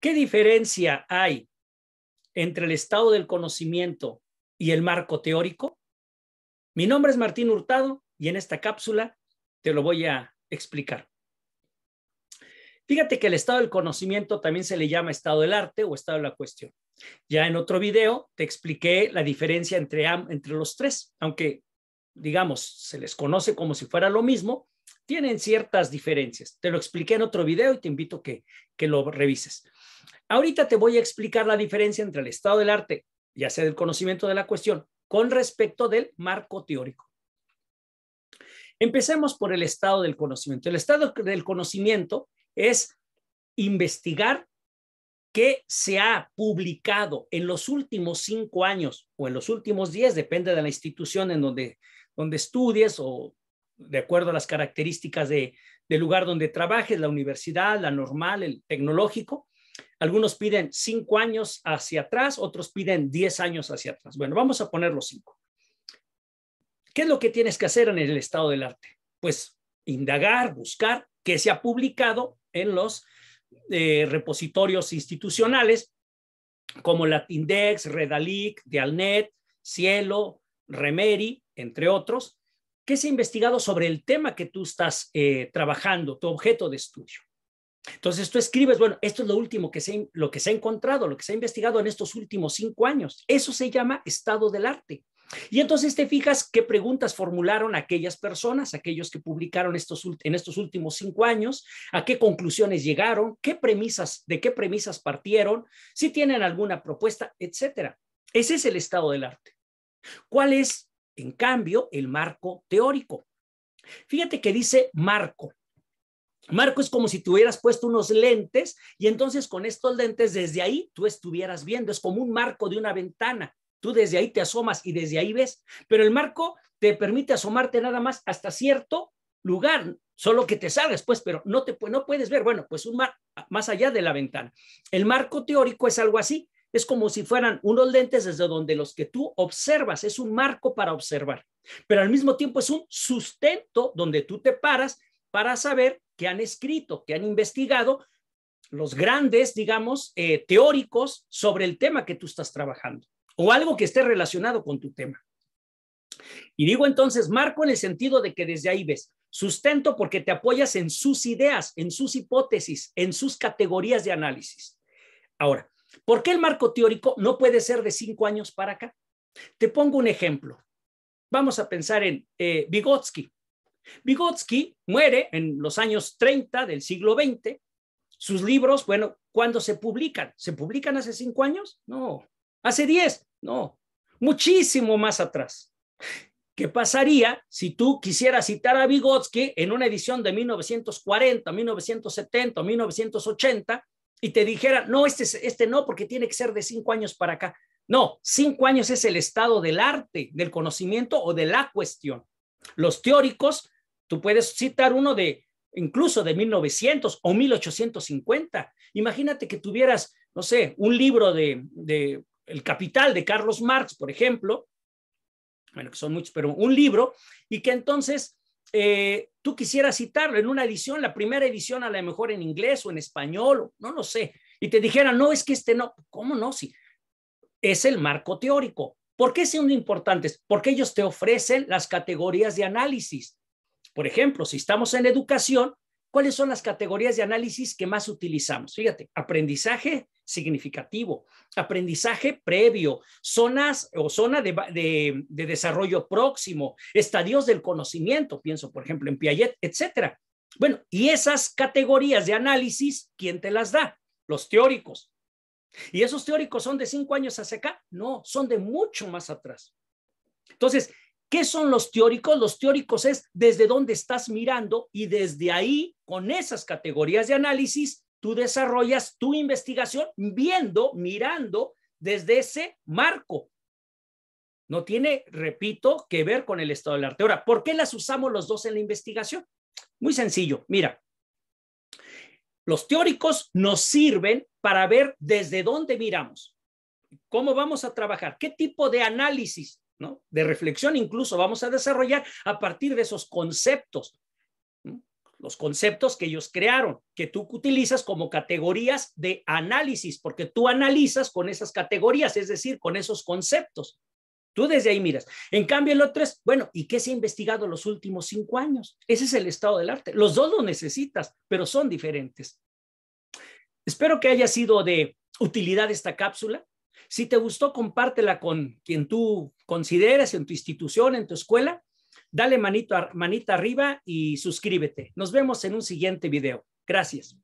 ¿Qué diferencia hay entre el estado del conocimiento y el marco teórico? Mi nombre es Martín Hurtado y en esta cápsula te lo voy a explicar. Fíjate que el estado del conocimiento también se le llama estado del arte o estado de la cuestión. Ya en otro video te expliqué la diferencia entre, entre los tres, aunque digamos se les conoce como si fuera lo mismo, tienen ciertas diferencias. Te lo expliqué en otro video y te invito a que lo revises. Ahorita te voy a explicar la diferencia entre el estado del arte, ya sea del conocimiento de la cuestión, con respecto del marco teórico. Empecemos por el estado del conocimiento. El estado del conocimiento es investigar qué se ha publicado en los últimos cinco años o en los últimos diez, depende de la institución en donde, donde estudies o de acuerdo a las características del lugar donde trabajes, la universidad, la normal, el tecnológico, algunos piden cinco años hacia atrás, otros piden diez años hacia atrás. Bueno, vamos a poner los cinco. ¿Qué es lo que tienes que hacer en el estado del arte? Pues indagar, buscar qué se ha publicado en los eh, repositorios institucionales como Latindex, Redalic, Dialnet, Cielo, Remeri, entre otros, que se ha investigado sobre el tema que tú estás eh, trabajando, tu objeto de estudio. Entonces tú escribes, bueno, esto es lo último que se, lo que se ha encontrado, lo que se ha investigado en estos últimos cinco años. Eso se llama estado del arte. Y entonces te fijas qué preguntas formularon aquellas personas, aquellos que publicaron estos, en estos últimos cinco años, a qué conclusiones llegaron, qué premisas, de qué premisas partieron, si tienen alguna propuesta, etcétera. Ese es el estado del arte. ¿Cuál es, en cambio, el marco teórico? Fíjate que dice marco. Marco, es como si tuvieras hubieras puesto unos lentes y entonces con estos lentes desde ahí tú estuvieras viendo, es como un marco de una ventana. Tú desde ahí te asomas y desde ahí ves, pero el marco te permite asomarte nada más hasta cierto lugar, solo que te salgas, pues, pero no, te, no puedes ver, bueno, pues un más allá de la ventana. El marco teórico es algo así, es como si fueran unos lentes desde donde los que tú observas, es un marco para observar, pero al mismo tiempo es un sustento donde tú te paras para saber que han escrito, que han investigado, los grandes, digamos, eh, teóricos sobre el tema que tú estás trabajando o algo que esté relacionado con tu tema. Y digo entonces, marco en el sentido de que desde ahí ves sustento porque te apoyas en sus ideas, en sus hipótesis, en sus categorías de análisis. Ahora, ¿por qué el marco teórico no puede ser de cinco años para acá? Te pongo un ejemplo. Vamos a pensar en eh, Vygotsky. Vygotsky muere en los años 30 del siglo XX. Sus libros, bueno, ¿cuándo se publican? ¿Se publican hace cinco años? No. ¿Hace diez? No. Muchísimo más atrás. ¿Qué pasaría si tú quisieras citar a Vygotsky en una edición de 1940, 1970, 1980 y te dijera, no, este, este no, porque tiene que ser de cinco años para acá? No, cinco años es el estado del arte, del conocimiento o de la cuestión. Los teóricos Tú puedes citar uno de incluso de 1900 o 1850. Imagínate que tuvieras, no sé, un libro de, El Capital de Carlos Marx, por ejemplo, bueno, que son muchos, pero un libro, y que entonces eh, tú quisieras citarlo en una edición, la primera edición a lo mejor en inglés o en español, no lo sé, y te dijeran, no, es que este no, ¿cómo no? Si es el marco teórico. ¿Por qué son importantes? Porque ellos te ofrecen las categorías de análisis. Por ejemplo, si estamos en educación, ¿cuáles son las categorías de análisis que más utilizamos? Fíjate, aprendizaje significativo, aprendizaje previo, zonas o zona de, desarrollo próximo, estadios del conocimiento, pienso por ejemplo en Piaget, etcétera. Bueno, y esas categorías de análisis, ¿quién te las da? Los teóricos. ¿Y esos teóricos son de cinco años hacia acá? No, son de mucho más atrás. Entonces, ¿Qué son los teóricos? Los teóricos es desde dónde estás mirando y desde ahí, con esas categorías de análisis, tú desarrollas tu investigación viendo, mirando desde ese marco. No tiene, repito, que ver con el estado del arte. Ahora, ¿por qué las usamos los dos en la investigación? Muy sencillo, mira. Los teóricos nos sirven para ver desde dónde miramos, cómo vamos a trabajar, qué tipo de análisis de reflexión incluso vamos a desarrollar a partir de esos conceptos, los conceptos que ellos crearon, que tú utilizas como categorías de análisis, porque tú analizas con esas categorías, es decir, con esos conceptos. Tú desde ahí miras. En cambio, el otro es, bueno, ¿y qué se ha investigado los últimos cinco años? Ese es el estado del arte. Los dos lo necesitas, pero son diferentes. Espero que haya sido de utilidad esta cápsula. Si te gustó, compártela con quien tú consideres en tu institución, en tu escuela, dale manito manita arriba y suscríbete. Nos vemos en un siguiente video. Gracias.